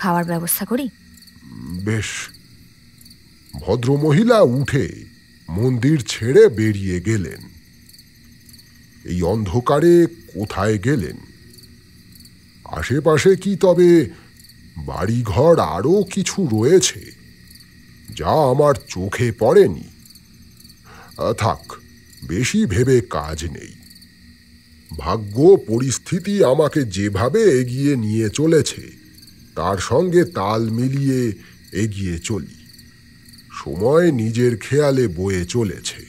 খাওয়ার ব্যবস্থা করি বেশ ভদ্রমহিলা উঠে মন্দির ছেড়ে বেরিয়ে গেলেন এই অন্ধকারে কোথায় গেলেন আশেপাশে কি তবে বাড়িঘর আরও কিছু রয়েছে যা আমার চোখে পড়েনি থাক বেশি ভেবে কাজ নেই ভাগ্য পরিস্থিতি আমাকে যেভাবে এগিয়ে নিয়ে চলেছে তার সঙ্গে তাল মিলিয়ে এগিয়ে চলি সময় নিজের খেয়ালে বয়ে চলেছে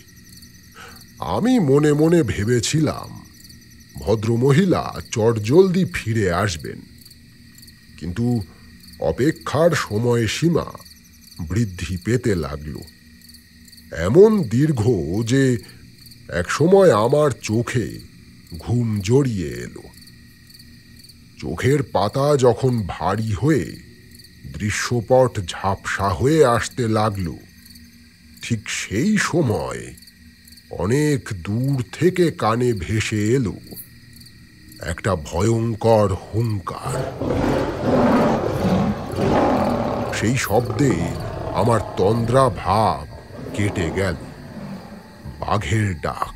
আমি মনে মনে ভেবেছিলাম ভদ্রমহিলা চটজলদি ফিরে আসবেন কিন্তু অপেক্ষার সময়সীমা বৃদ্ধি পেতে লাগল এমন দীর্ঘ যে একসময় আমার চোখে ঘুম জড়িয়ে এলো চোখের পাতা যখন ভারী হয়ে দৃশ্যপট ঝাপসা হয়ে আসতে লাগল ঠিক সেই সময় অনেক দূর থেকে কানে ভেসে এলো একটা ভয়ঙ্কর হুঙ্কার সেই শব্দে আমার তন্দ্রা ভাব কেটে গেল বাঘের ডাক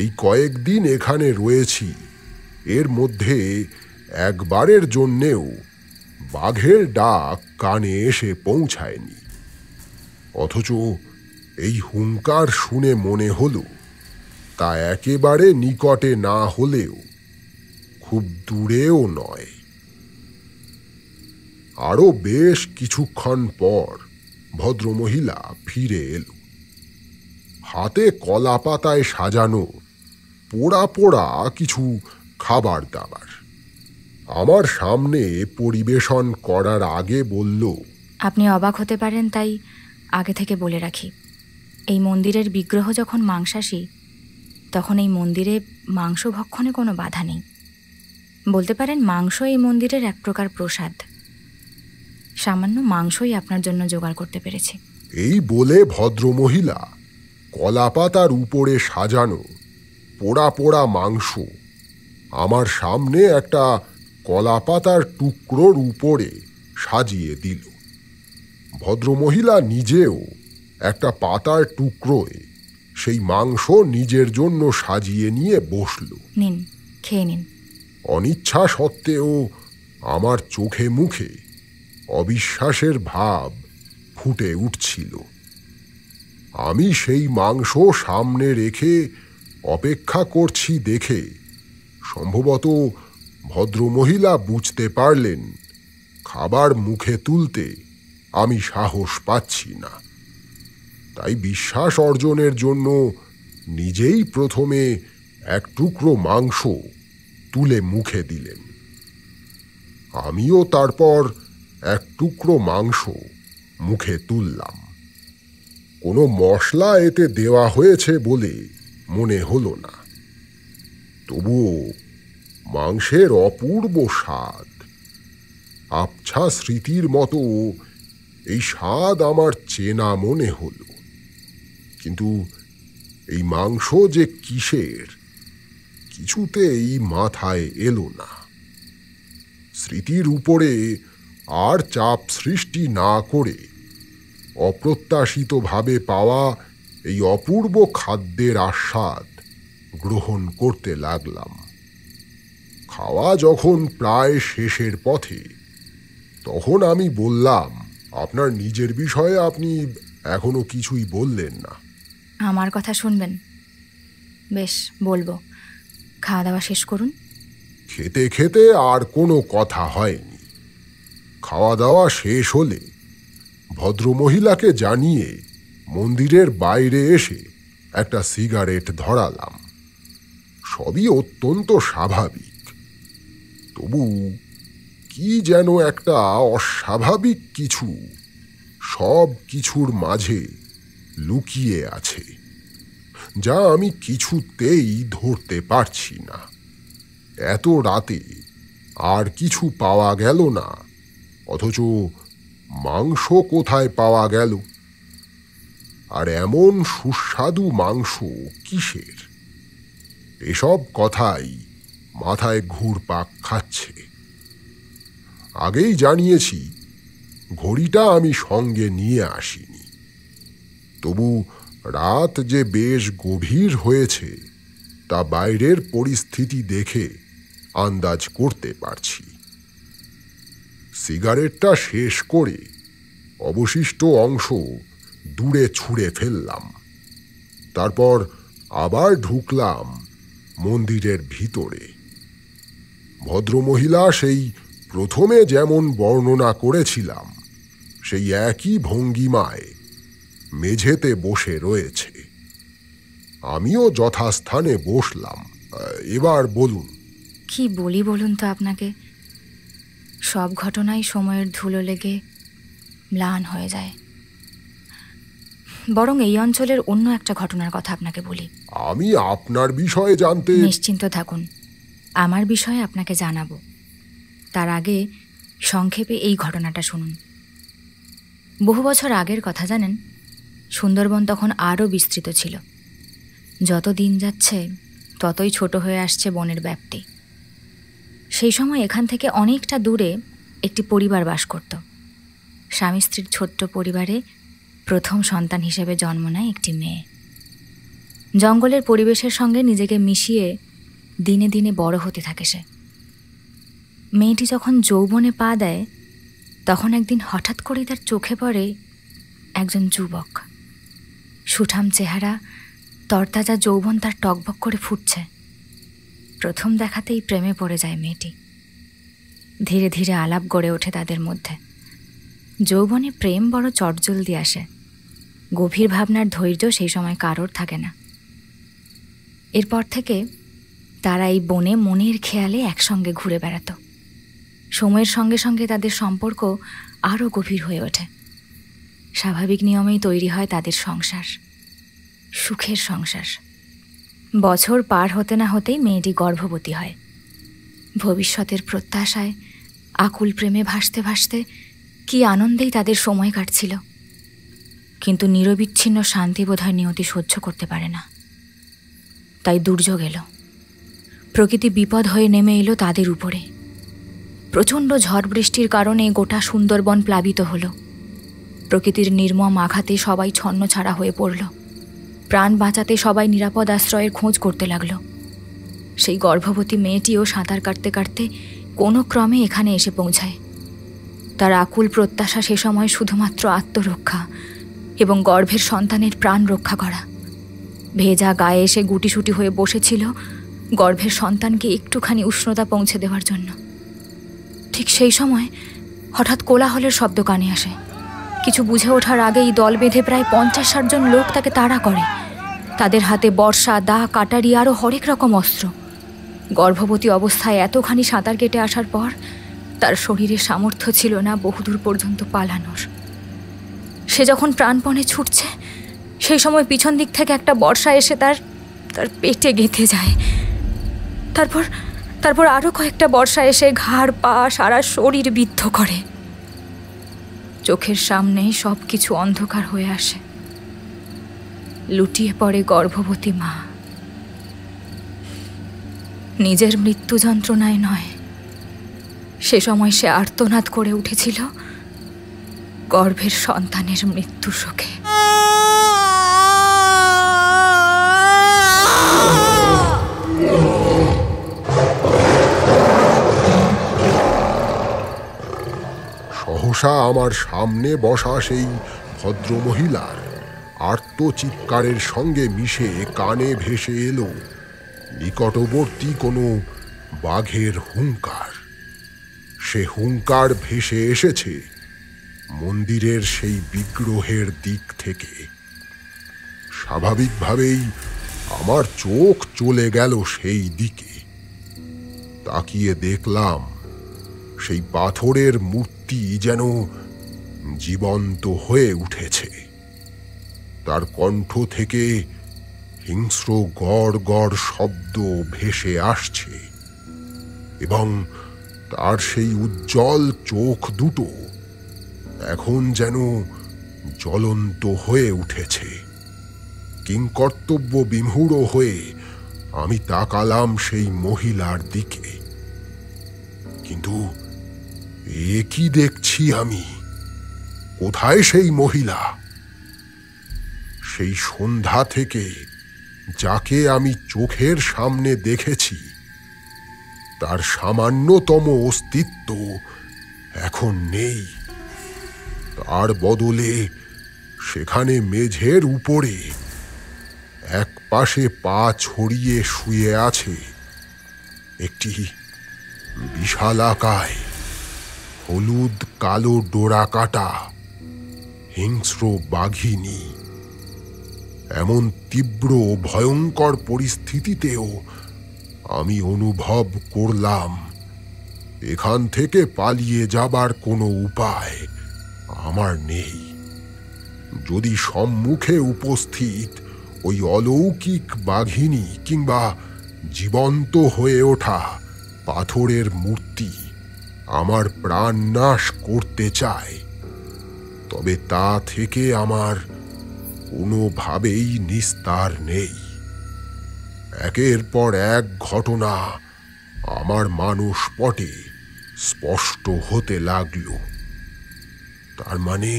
এই কয়েকদিন এখানে রয়েছি এর মধ্যে একবারের জন্যেও বাঘের ডাক কানে এসে পৌঁছায়নি অথচ এই হুঙ্কার শুনে মনে হল তা একেবারে নিকটে না হলেও খুব দূরেও নয় আরও বেশ কিছুক্ষণ পর ভদ্রমহিলা ফিরে এলো হাতে কলা পাতায় সাজানো পোড়া পোড়া কিছু খাবার দাবার আমার সামনে পরিবেশন করার আগে বলল আপনি অবাক হতে পারেন তাই আগে থেকে বলে রাখি এই মন্দিরের বিগ্রহ যখন মাংসাশী তখন এই মন্দিরে মাংস ভক্ষণে কোনো বাধা নেই বলতে পারেন মাংস এই মন্দিরের এক প্রকার প্রসাদ সামান্য মাংসই আপনার জন্য জোগাড় করতে পেরেছে এই বলে ভদ্রমহিলা কলাপাতার উপরে সাজানো পোড়া পোড়া মাংস আমার সামনে একটা কলাপাতার টুকরোর উপরে সাজিয়ে দিল ভদ্রমহিলা নিজেও একটা পাতার টুকরোয় সেই মাংস নিজের জন্য সাজিয়ে নিয়ে বসল নিন খেয়ে নিন অনিচ্ছা সত্ত্বেও আমার চোখে মুখে অবিশ্বাসের ভাব ফুটে উঠছিল আমি সেই মাংস সামনে রেখে অপেক্ষা করছি দেখে সম্ভবত ভদ্রমহিলা বুঝতে পারলেন খাবার মুখে তুলতে আমি সাহস পাচ্ছি না তাই বিশ্বাস অর্জনের জন্য নিজেই প্রথমে এক টুকরো মাংস তুলে মুখে দিলেন আমিও তারপর এক টুকরো মাংস মুখে তুললাম কোনো মশলা এতে দেওয়া হয়েছে বলে মনে হলো না তবুও মাংসের অপূর্ব স্বাদ আবছা স্মৃতির মতো এই স্বাদ আমার চেনা মনে হলো কিন্তু এই মাংস যে কিসের কিছুতেই মাথায় এলো না স্মৃতির উপরে আর চাপ সৃষ্টি না করে অপ্রত্যাশিতভাবে পাওয়া এই অপূর্ব খাদ্যের আস্বাদ গ্রহণ করতে লাগলাম খাওয়া যখন প্রায় শেষের পথে তখন আমি বললাম আপনার নিজের বিষয়ে আপনি এখনো কিছুই বললেন না আমার কথা শুনবেন বেশ বলবো খাওয়া দাওয়া শেষ করুন খেতে খেতে আর কোনো কথা হয়নি খাওয়া দাওয়া শেষ হলে ভদ্রমহিলাকে জানিয়ে মন্দিরের বাইরে এসে একটা সিগারেট ধরালাম সবই অত্যন্ত স্বাভাবিক তবু কি যেন একটা অস্বাভাবিক কিছু সব কিছুর মাঝে লুকিয়ে আছে যা আমি কিছুতেই ধরতে পারছি না এত রাতে আর কিছু পাওয়া গেল না অথচ মাংস কোথায় পাওয়া গেল আর এমন সুস্বাদু মাংস কিসের এসব কথাই মাথায় ঘুরপাক খাচ্ছে আগেই জানিয়েছি ঘড়িটা আমি সঙ্গে নিয়ে আসি তবু রাত যে বেশ গভীর হয়েছে তা বাইরের পরিস্থিতি দেখে আন্দাজ করতে পারছি সিগারেটটা শেষ করে অবশিষ্ট অংশ দূরে ছুঁড়ে ফেললাম তারপর আবার ঢুকলাম মন্দিরের ভিতরে ভদ্রমহিলা সেই প্রথমে যেমন বর্ণনা করেছিলাম সেই একই ভঙ্গিমায় মেঝেতে বসে রয়েছে আমিও যথাস্থানে বসলাম এবার বলুন কি বলি বলুন তো আপনাকে সব ঘটনাই সময়ের ধুলো লেগে ম্লান হয়ে যায় বরং এই অঞ্চলের অন্য একটা ঘটনার কথা আপনাকে বলি আমি আপনার বিষয়ে জানতে নিশ্চিন্ত থাকুন আমার বিষয়ে আপনাকে জানাবো তার আগে সংক্ষেপে এই ঘটনাটা শুনুন বহু বছর আগের কথা জানেন সুন্দরবন তখন আরও বিস্তৃত ছিল যত দিন যাচ্ছে ততই ছোট হয়ে আসছে বনের ব্যাপ্তি সেই সময় এখান থেকে অনেকটা দূরে একটি পরিবার বাস করত স্বামী স্ত্রীর ছোট্ট পরিবারে প্রথম সন্তান হিসেবে জন্ম নেয় একটি মেয়ে জঙ্গলের পরিবেশের সঙ্গে নিজেকে মিশিয়ে দিনে দিনে বড় হতে থাকে সে মেয়েটি যখন যৌবনে পা দেয় তখন একদিন হঠাৎ করেই তার চোখে পড়ে একজন যুবক সুঠাম চেহারা তরতাজা যৌবন তার টকবক করে ফুটছে প্রথম দেখাতেই প্রেমে পড়ে যায় মেয়েটি ধীরে ধীরে আলাপ গড়ে ওঠে তাদের মধ্যে যৌবনে প্রেম বড় চটজলদি আসে গভীর ভাবনার ধৈর্য সেই সময় কারোর থাকে না এরপর থেকে তারা এই বনে মনের খেয়ালে একসঙ্গে ঘুরে বেড়াত সময়ের সঙ্গে সঙ্গে তাদের সম্পর্ক আরও গভীর হয়ে ওঠে স্বাভাবিক নিয়মেই তৈরি হয় তাদের সংসার সুখের সংসার বছর পার হতে না হতেই মেয়েটি গর্ভবতী হয় ভবিষ্যতের প্রত্যাশায় আকুল প্রেমে ভাসতে ভাসতে কি আনন্দেই তাদের সময় কাটছিল কিন্তু নিরবিচ্ছিন্ন শান্তি বোধহয় নিয়তি সহ্য করতে পারে না তাই দুর্যোগ এলো প্রকৃতি বিপদ হয়ে নেমে এলো তাদের উপরে প্রচণ্ড ঝড় বৃষ্টির কারণে গোটা সুন্দরবন প্লাবিত হলো প্রকৃতির নির্মম আঘাতে সবাই ছন্ন ছাড়া হয়ে পড়ল প্রাণ বাঁচাতে সবাই নিরাপদ আশ্রয়ের খোঁজ করতে লাগল সেই গর্ভবতী মেয়েটিও সাঁতার কাটতে কাটতে কোনো ক্রমে এখানে এসে পৌঁছায় তার আকুল প্রত্যাশা সে সময় শুধুমাত্র আত্মরক্ষা এবং গর্ভের সন্তানের প্রাণ রক্ষা করা ভেজা গায়ে এসে গুটিসুটি হয়ে বসেছিল গর্ভের সন্তানকে একটুখানি উষ্ণতা পৌঁছে দেওয়ার জন্য ঠিক সেই সময় হঠাৎ কোলাহলের শব্দ কানে আসে কিছু বুঝে ওঠার আগেই দল বেঁধে প্রায় পঞ্চাশ ষাটজন লোক তাকে তাড়া করে তাদের হাতে বর্ষা দা কাটারি আরও হরেক রকম অস্ত্র গর্ভবতী অবস্থায় এতখানি সাঁতার কেটে আসার পর তার শরীরে সামর্থ্য ছিল না বহুদূর পর্যন্ত পালানোর সে যখন প্রাণপণে ছুটছে সেই সময় পিছন দিক থেকে একটা বর্ষা এসে তার তার পেটে গেঁথে যায় তারপর তারপর আরও কয়েকটা বর্ষা এসে ঘাড় পা সারা শরীর বিদ্ধ করে চোখের সামনেই সব কিছু অন্ধকার হয়ে আসে লুটিয়ে পড়ে গর্ভবতী মা নিজের মৃত্যু যন্ত্রণায় নয় সে সময় সে আর্তনাদ করে উঠেছিল গর্ভের সন্তানের মৃত্যু শোকে সমস্যা আমার সামনে বসা সেই ভদ্রমহিলার আর্তচিৎকারের সঙ্গে মিশে কানে ভেসে এলো নিকটবর্তী কোনো বাঘের হুঙ্কার সে হুঙ্কার ভেসে এসেছে মন্দিরের সেই বিগ্রহের দিক থেকে স্বাভাবিকভাবেই আমার চোখ চলে গেল সেই দিকে তাকিয়ে দেখলাম সেই পাথরের মূর্তি মূর্তি যেন জীবন্ত হয়ে উঠেছে তার কণ্ঠ থেকে হিংস্র গড় গড় শব্দ ভেসে আসছে এবং তার সেই উজ্জ্বল চোখ দুটো এখন যেন জ্বলন্ত হয়ে উঠেছে কিংকর্তব্য বিমূঢ় হয়ে আমি তাকালাম সেই মহিলার দিকে কিন্তু একই দেখছি আমি কোথায় সেই মহিলা সেই সন্ধ্যা থেকে যাকে আমি চোখের সামনে দেখেছি তার সামান্যতম অস্তিত্ব এখন নেই তার বদলে সেখানে মেঝের উপরে এক পাশে পা ছড়িয়ে শুয়ে আছে একটি বিশালাকায় হলুদ কালো ডোরা কাটা হিংস্র বাঘিনী এমন তীব্র ভয়ঙ্কর পরিস্থিতিতেও আমি অনুভব করলাম এখান থেকে পালিয়ে যাবার কোনো উপায় আমার নেই যদি সম্মুখে উপস্থিত ওই অলৌকিক বাঘিনী কিংবা জীবন্ত হয়ে ওঠা পাথরের মূর্তি আমার প্রাণ নাশ করতে চায় তবে তা থেকে আমার কোনোভাবেই নিস্তার নেই একের পর এক ঘটনা আমার মানুষ পটে স্পষ্ট হতে লাগল তার মানে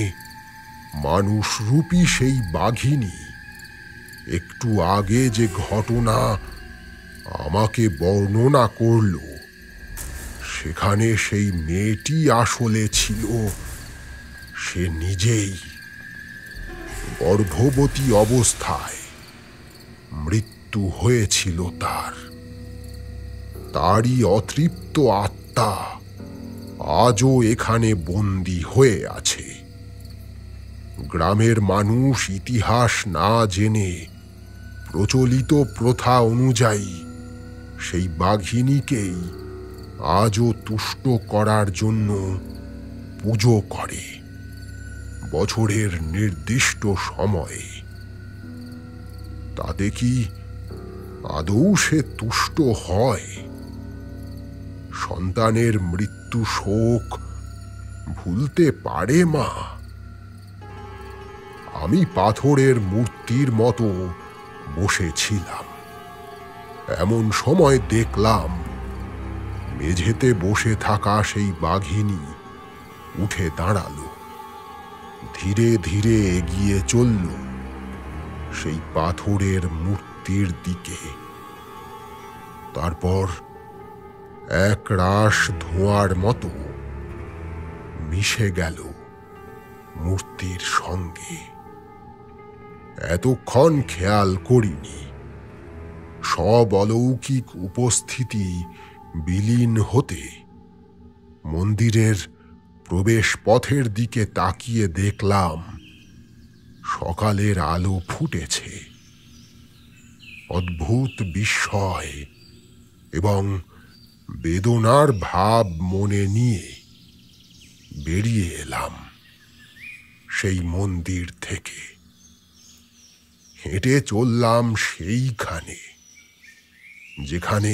মানুষ রূপী সেই বাঘিনী একটু আগে যে ঘটনা আমাকে বর্ণনা করলো সেখানে সেই মেয়েটি আসলে ছিল সে নিজেই গর্ভবতী অবস্থায় মৃত্যু হয়েছিল তার তারই অতৃপ্ত আত্মা আজও এখানে বন্দি হয়ে আছে গ্রামের মানুষ ইতিহাস না জেনে প্রচলিত প্রথা অনুযায়ী সেই বাঘিনীকেই আজও তুষ্ট করার জন্য পুজো করে বছরের নির্দিষ্ট সময়ে তাতে কি আদৌ সে তুষ্ট হয় সন্তানের মৃত্যু শোক ভুলতে পারে মা আমি পাথরের মূর্তির মতো বসেছিলাম এমন সময় দেখলাম মেঝেতে বসে থাকা সেই বাঘিনী উঠে দাঁড়ালো ধীরে ধীরে এগিয়ে চলল সেই পাথরের মূর্তির দিকে তারপর এক রাস ধোঁয়ার মতো মিশে গেল মূর্তির সঙ্গে এতক্ষণ খেয়াল করিনি সব অলৌকিক উপস্থিতি বিলীন হতে মন্দিরের প্রবেশ পথের দিকে তাকিয়ে দেখলাম সকালের আলো ফুটেছে অদ্ভুত বিস্ময় এবং বেদনার ভাব মনে নিয়ে বেরিয়ে এলাম সেই মন্দির থেকে হেঁটে চললাম সেইখানে যেখানে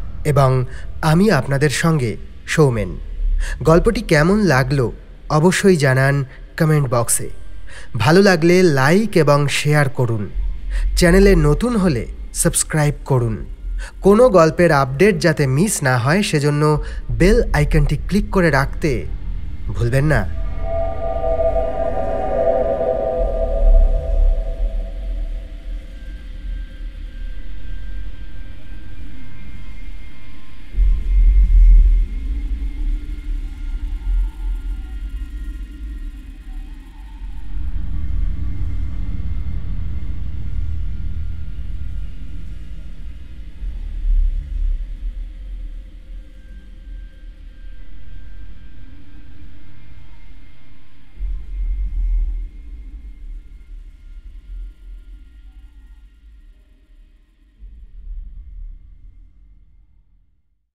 এবং আমি আপনাদের সঙ্গে সৌমেন গল্পটি কেমন লাগলো অবশ্যই জানান কমেন্ট বক্সে ভালো লাগলে লাইক এবং শেয়ার করুন চ্যানেলে নতুন হলে সাবস্ক্রাইব করুন কোনো গল্পের আপডেট যাতে মিস না হয় সেজন্য বেল আইকনটি ক্লিক করে রাখতে ভুলবেন না